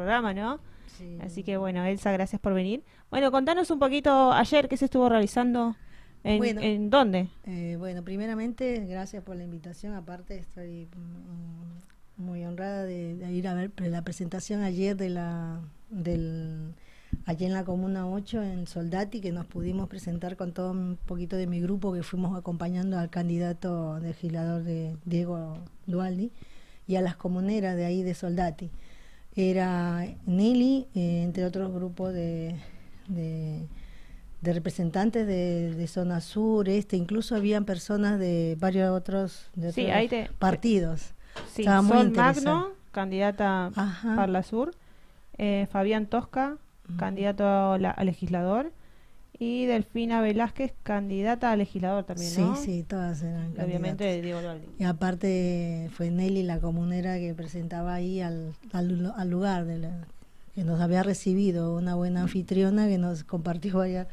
programa, ¿no? Así que bueno, Elsa, gracias por venir. Bueno, contanos un poquito ayer qué se estuvo realizando. ¿En, dónde? Eh, bueno, primeramente, gracias por la invitación. Aparte, estoy mm, muy honrada de, ir a ver la presentación ayer de la del allí en la Comuna 8, en Soldati, que nos pudimos presentar con todo un poquito de mi grupo que fuimos acompañando al candidato legislador de Diego Dualdi y a las comuneras de ahí de Soldati era Nelly, eh, entre otros grupos de, de, representantes de, de, zona sur, este, incluso habían personas de varios otros, de sí, hay partidos. Sí, Magno, candidata para la Sur, eh, Fabián Tosca, candidato a, a legislador, y Delfina Velázquez, candidata a legislador también, Sí, sí, todas eran candidatas. Obviamente Diego Y aparte fue Nelly la comunera que presentaba ahí al, al, lugar, de que nos había recibido, una buena anfitriona que nos compartió allá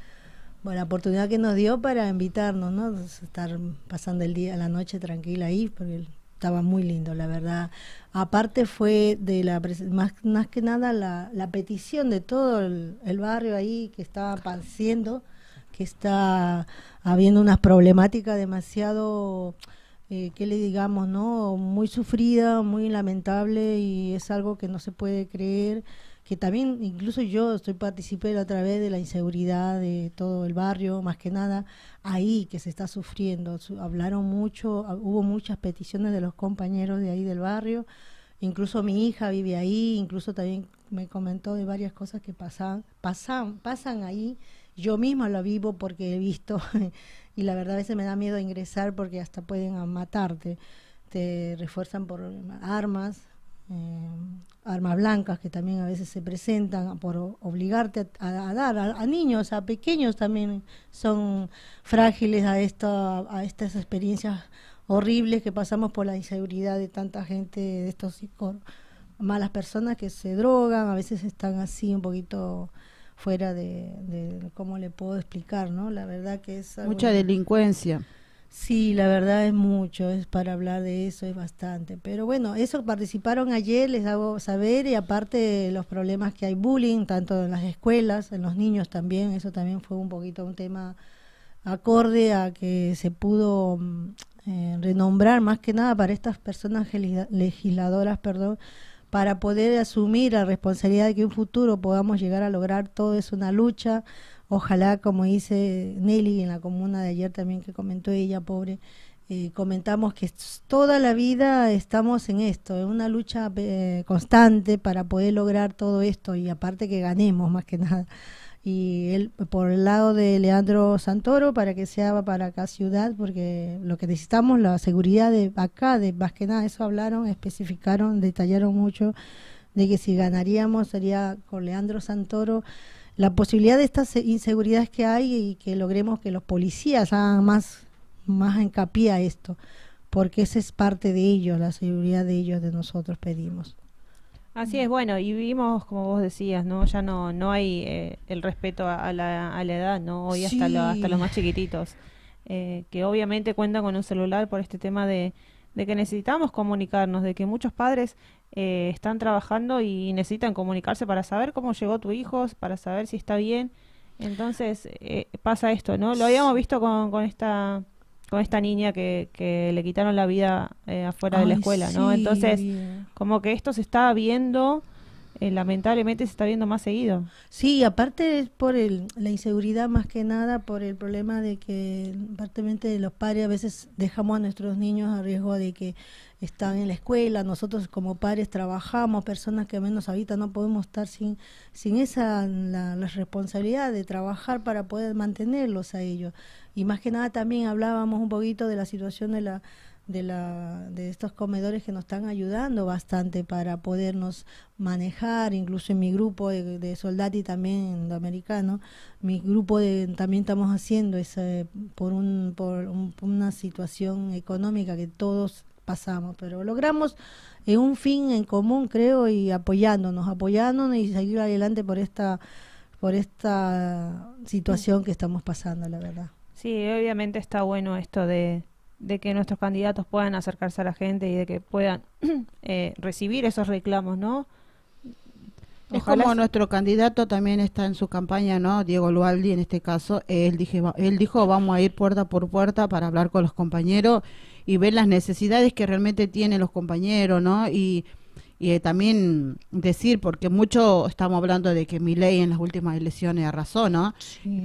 bueno, la oportunidad que nos dio para invitarnos, ¿no? Estar pasando el día, la noche tranquila ahí, porque estaba muy lindo, la verdad. Aparte fue de la más, más que nada la, la petición de todo el, barrio ahí que estaba padeciendo, que está habiendo unas problemáticas demasiado, eh, que le digamos, no? Muy sufrida, muy lamentable y es algo que no se puede creer que también incluso yo estoy participé a otra vez de la inseguridad de todo el barrio, más que nada ahí que se está sufriendo. hablaron mucho, ah, hubo muchas peticiones de los compañeros de ahí del barrio, incluso mi hija vive ahí, incluso también me comentó de varias cosas que pasan, pasan, pasan ahí. Yo misma lo vivo porque he visto y la verdad a veces me da miedo ingresar porque hasta pueden matarte. Te refuerzan por armas, eh, armas blancas que también a veces se presentan por obligarte a, dar a, niños, a pequeños también son frágiles a, esta, a estas experiencias horribles que pasamos por la inseguridad de tanta gente, de estos malas personas que se drogan, a veces están así un poquito fuera de, de cómo le puedo explicar, ¿no? La verdad que es... Mucha delincuencia. Sí, la verdad es mucho, es para hablar de eso, es bastante. Pero bueno, eso participaron ayer, les hago saber, y aparte los problemas que hay bullying, tanto en las escuelas, en los niños también, eso también fue un poquito un tema acorde a que se pudo mm, eh, renombrar más que nada para estas personas legisladoras, perdón, para poder asumir la responsabilidad de que un futuro podamos llegar a lograr todo es una lucha. Ojalá, como dice Nelly en la comuna de ayer también que comentó ella, pobre, eh, comentamos que toda la vida estamos en esto, en una lucha eh, constante para poder lograr todo esto y aparte que ganemos más que nada y él por el lado de Leandro Santoro para que sea para acá ciudad, porque lo que necesitamos, la seguridad de acá, de más que eso hablaron, especificaron, detallaron mucho de que si ganaríamos sería con Leandro Santoro la posibilidad de estas inseguridades que hay y que logremos que los policías hagan más, más hincapié a esto, porque esa es parte de ellos, la seguridad de ellos, de nosotros pedimos. Así es, bueno, y vimos, como vos decías, ¿no? Ya no, no hay eh, el respeto a, la, a, la, edad, ¿no? Hoy hasta, hasta los más chiquititos, eh, que obviamente cuentan con un celular por este tema de, que necesitamos comunicarnos, de que muchos padres eh, están trabajando y necesitan comunicarse para saber cómo llegó tu hijo, para saber si está bien. Entonces pasa esto, ¿no? Lo habíamos visto con, con esta con esta niña que, le quitaron la vida eh, afuera de la escuela, ¿no? Entonces, como que esto se está viendo eh, lamentablemente se está viendo más seguido. Sí, aparte es por el, la inseguridad más que nada, por el problema de que aparte de los padres a veces dejamos a nuestros niños a riesgo de que están en la escuela, nosotros como padres trabajamos, personas que menos habitan, no podemos estar sin, sin esa la responsabilidad de trabajar para poder mantenerlos a ellos. Y más que nada también hablábamos un poquito de la situación de la de, la, de estos comedores que nos están ayudando bastante para podernos manejar, incluso en mi grupo de, de soldati también, de americano, mi grupo de, también estamos haciendo es, por, un, por una situación económica que todos pasamos, pero logramos en eh, un fin en común, creo, y apoyándonos, apoyándonos y seguir adelante por esta, por esta situación que estamos pasando, la verdad. Sí, obviamente está bueno esto de de que nuestros candidatos puedan acercarse a la gente y de que puedan eh, recibir esos reclamos, ¿no? como nuestro candidato también está en su campaña, ¿no? Diego Lualdi, en este caso, él, dije, él dijo, vamos a ir puerta por puerta para hablar con los compañeros y ver las necesidades que realmente tienen los compañeros, ¿no? Y, eh, también decir, porque mucho estamos hablando de que mi ley en las últimas elecciones arrasó, ¿no?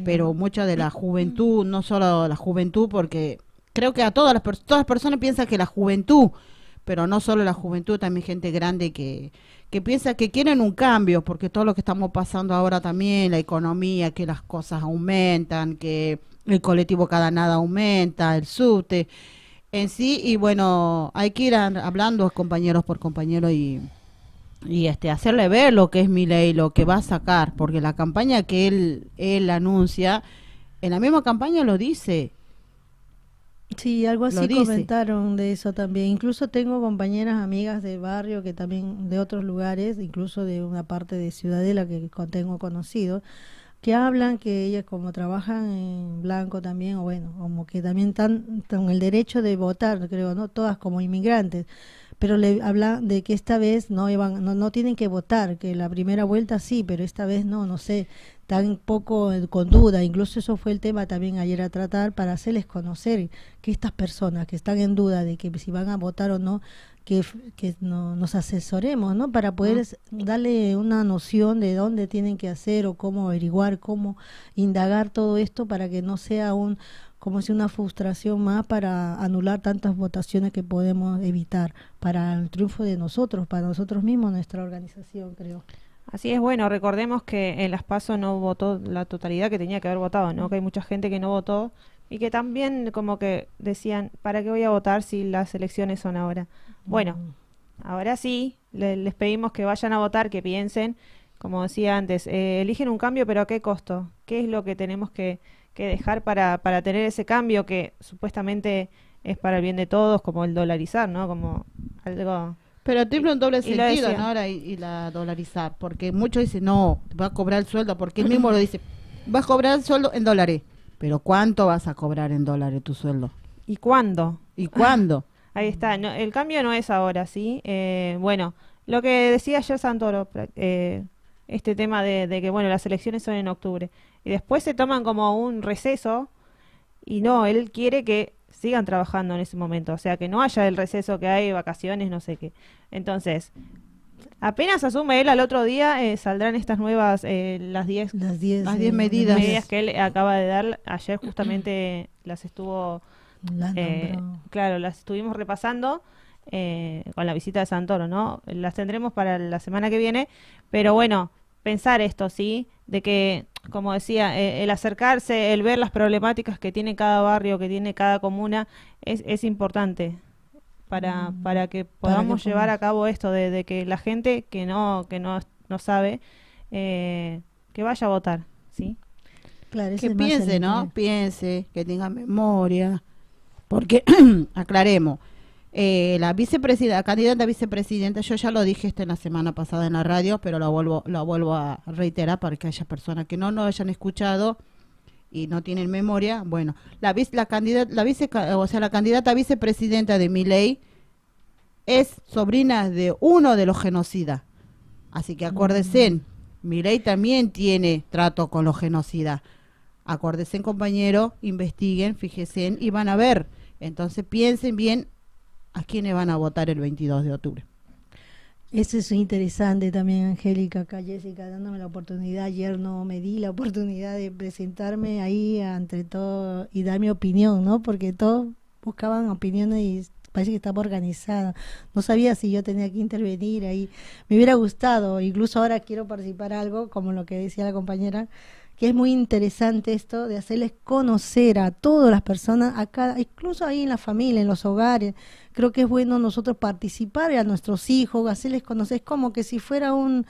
Pero mucha de la mm. juventud, no solo la juventud, porque creo que a todas las, todas personas piensan que la juventud, pero no solo la juventud, también gente grande que, que piensa que quieren un cambio, porque todo lo que estamos pasando ahora también, la economía, que las cosas aumentan, que el colectivo cada nada aumenta, el subte en sí, y bueno, hay que ir hablando compañeros por compañero y y este hacerle ver lo que es mi ley, lo que va a sacar, porque la campaña que él, él anuncia, en la misma campaña lo dice, Sí, algo así comentaron de eso también. Incluso tengo compañeras, amigas de barrio que también de otros lugares, incluso de una parte de Ciudadela que tengo conocido, que hablan que ellas como trabajan en blanco también, o bueno, como que también están con el derecho de votar, creo, ¿no? Todas como inmigrantes pero le habla de que esta vez no, no, tienen que votar, que la primera vuelta sí, pero esta vez no, no sé, tan poco eh, con duda. Incluso eso fue el tema también ayer a tratar para hacerles conocer que estas personas que están en duda de que si van a votar o no, que, nos asesoremos, ¿no? Para poder ah. darle una noción de dónde tienen que hacer o cómo averiguar, cómo indagar todo esto para que no sea un como si una frustración más para anular tantas votaciones que podemos evitar, para el triunfo de nosotros, para nosotros mismos, nuestra organización, creo. Así es, bueno, recordemos que en las PASO no votó la totalidad que tenía que haber votado, ¿no? Que hay mucha gente que no votó y que también como que decían, ¿para qué voy a votar si las elecciones son ahora? Bueno, mm. ahora sí, les pedimos que vayan a votar, que piensen, como decía antes, eh, eligen un cambio, pero ¿a qué costo? ¿Qué es lo que tenemos que que dejar para, para tener ese cambio que supuestamente es para el bien de todos, como el dolarizar, ¿no? Como algo... Pero tiene un doble sentido, ¿no? Ahora y, la dolarizar, porque muchos dicen, no, va a cobrar el sueldo, porque él mismo lo dice, vas a cobrar el sueldo en dólares, pero ¿cuánto vas a cobrar en dólares tu sueldo? ¿Y cuándo? ¿Y cuándo? Ahí está, no, el cambio no es ahora, ¿sí? Eh, bueno, lo que decía ayer Santoro, eh, este tema de, de, que, bueno, las elecciones son en octubre y después se toman como un receso y no, él quiere que sigan trabajando en ese momento, o sea, que no haya el receso que hay, vacaciones, no sé qué. Entonces, apenas asume él al otro día, eh, saldrán estas nuevas, las eh, 10 las diez, las medidas. que él acaba de dar. Ayer justamente las estuvo, eh, claro, las estuvimos repasando. con la visita de Santoro, ¿no? Las tendremos para la semana que viene, pero bueno, pensar esto, ¿sí? De que como decía, eh, el acercarse, el ver las problemáticas que tiene cada barrio, que tiene cada comuna, es, es importante para, mm. para que podamos llevar a cabo esto de, que la gente que no, que no, no sabe, eh, que vaya a votar, ¿sí? que piense, ¿no? Piense, que tenga memoria, porque aclaremos, eh, la vicepresidenta, candidata a vicepresidenta, yo ya lo dije esta en la semana pasada en la radio, pero lo vuelvo, lo vuelvo a reiterar para que haya personas que no nos hayan escuchado y no tienen memoria. Bueno, la, la, candidata, la, vice, o sea, la candidata a vicepresidenta de Miley es sobrina de uno de los genocidas. Así que acuérdense, mm. Miley también tiene trato con los genocidas. Acuérdense, compañero, investiguen, fíjense y van a ver. Entonces piensen bien a quiénes van a votar el 22 de octubre. Eso es interesante también, Angélica, acá Jessica, dándome la oportunidad. Ayer no me di la oportunidad de presentarme ahí entre todo y dar mi opinión, ¿no? Porque todos buscaban opiniones y parece que estaba organizada. No sabía si yo tenía que intervenir ahí. Me hubiera gustado, incluso ahora quiero participar algo, como lo que decía la compañera, es muy interesante esto de hacerles conocer a todas las personas, a cada, incluso ahí en la familia, en los hogares. Creo que es bueno nosotros participar a nuestros hijos, hacerles conocer, es como que si fuera un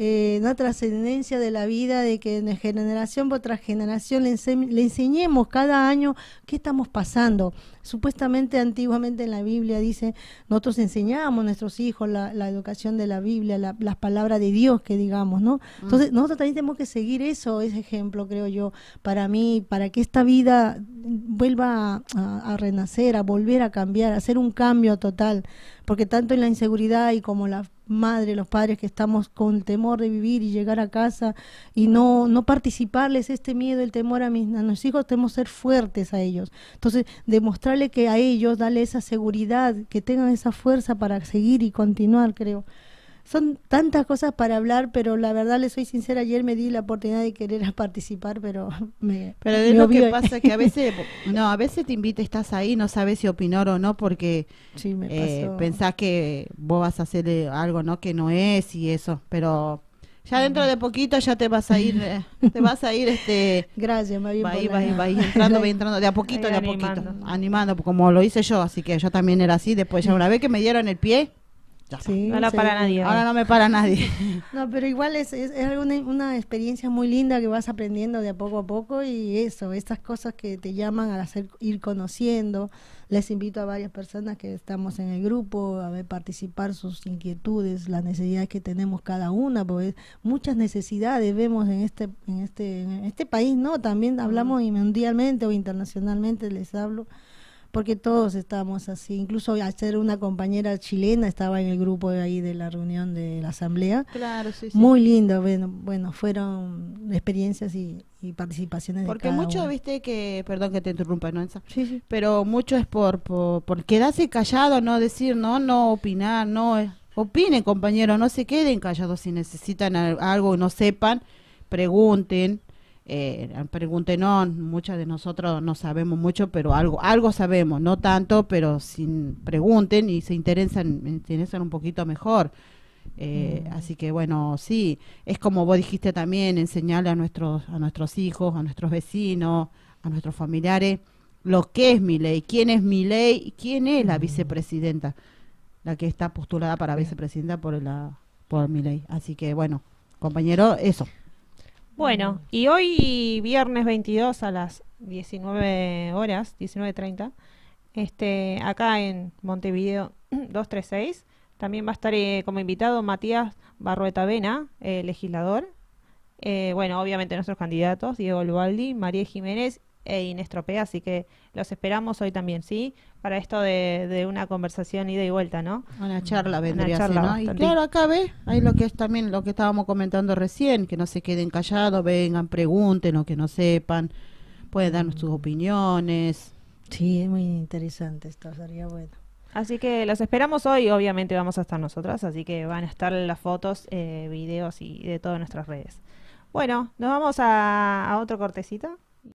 eh, la trascendencia de la vida, de que de generación por otra generación le, enseñemos cada año qué estamos pasando. Supuestamente antiguamente en la Biblia dice, nosotros enseñamos a nuestros hijos la, educación de la Biblia, las palabras de Dios que digamos, ¿no? Mm. Entonces nosotros también tenemos que seguir eso, ese ejemplo creo yo, para mí, para que esta vida vuelva a, a renacer, a volver a cambiar, a hacer un cambio total, porque tanto en la inseguridad y como la Madre, los padres que estamos con temor de vivir y llegar a casa y no, no participarles este miedo, el temor a, mis, a nuestros hijos, tenemos que ser fuertes a ellos. Entonces, demostrarle que a ellos, darle esa seguridad, que tengan esa fuerza para seguir y continuar, creo son tantas cosas para hablar, pero la verdad le soy sincera, ayer me di la oportunidad de querer participar, pero me Pero es lo que pasa que a veces no, a veces te invita, estás ahí, no sabes si opinar o no porque sí, eh, pensás que vos vas a hacer eh, algo no que no es y eso, pero ya mm. dentro de poquito ya te vas a ir, eh, te vas a ir este Gracias, va va entrando, va entrando de a poquito, de a poquito, animando como lo hice yo, así que yo también era así, después ya una vez que me dieron el pie no la para nadie. Ahora no me para nadie. No, pero igual es, es, una, experiencia muy linda que vas aprendiendo de a poco a poco y eso, estas cosas que te llaman a hacer, ir conociendo. Les invito a varias personas que estamos en el grupo a ver participar sus inquietudes, las necesidades que tenemos cada una, porque muchas necesidades vemos en este, en este, este país, ¿no? También hablamos mm. mundialmente o internacionalmente, les hablo porque todos estamos así. Incluso ayer una compañera chilena estaba en el grupo de ahí de la reunión de la asamblea. Claro, sí, sí. Muy lindo, bueno, fueron experiencias y, participaciones porque de mucho viste que perdón que te interrumpa no sí, sí. pero mucho es por, por, quedarse callado no decir no no opinar no eh, opinen compañeros no se queden callados si necesitan algo no sepan pregunten eh, pregúntenos, muchas de nosotros no sabemos mucho, pero algo, algo sabemos, no tanto, pero sin pregunten y se interesan, un poquito mejor. Eh, mm. Así que bueno, sí, es como vos dijiste también, enseñarle a nuestros, a nuestros hijos, a nuestros vecinos, a nuestros familiares, lo que es mi ley, quién es mi ley y quién es la mm. vicepresidenta, la que está postulada para vicepresidenta por la por mi ley. Así que bueno, compañero, eso. Bueno, mm. y hoy viernes 22 a las 19 horas, 19.30, este, acá en Montevideo 236, también va a estar eh, como invitado Matías Barrueta Vena, eh, legislador. Eh, bueno, obviamente nuestros candidatos, Diego Lualdi, María Jiménez e Inés Tropea, así que los esperamos hoy también, ¿sí? para esto de, una conversación ida y vuelta, ¿no? Una charla vendría una charla ¿no? Y claro, acá ve, hay lo que es también lo que estábamos comentando recién, que no se queden callados, vengan, pregunten lo que no sepan, pueden darnos sus opiniones. Sí, es muy interesante esto, sería bueno. Así que los esperamos hoy, obviamente vamos a estar nosotras, así que van a estar las fotos, eh, videos y de todas nuestras redes. Bueno, nos vamos a, a otro cortecito.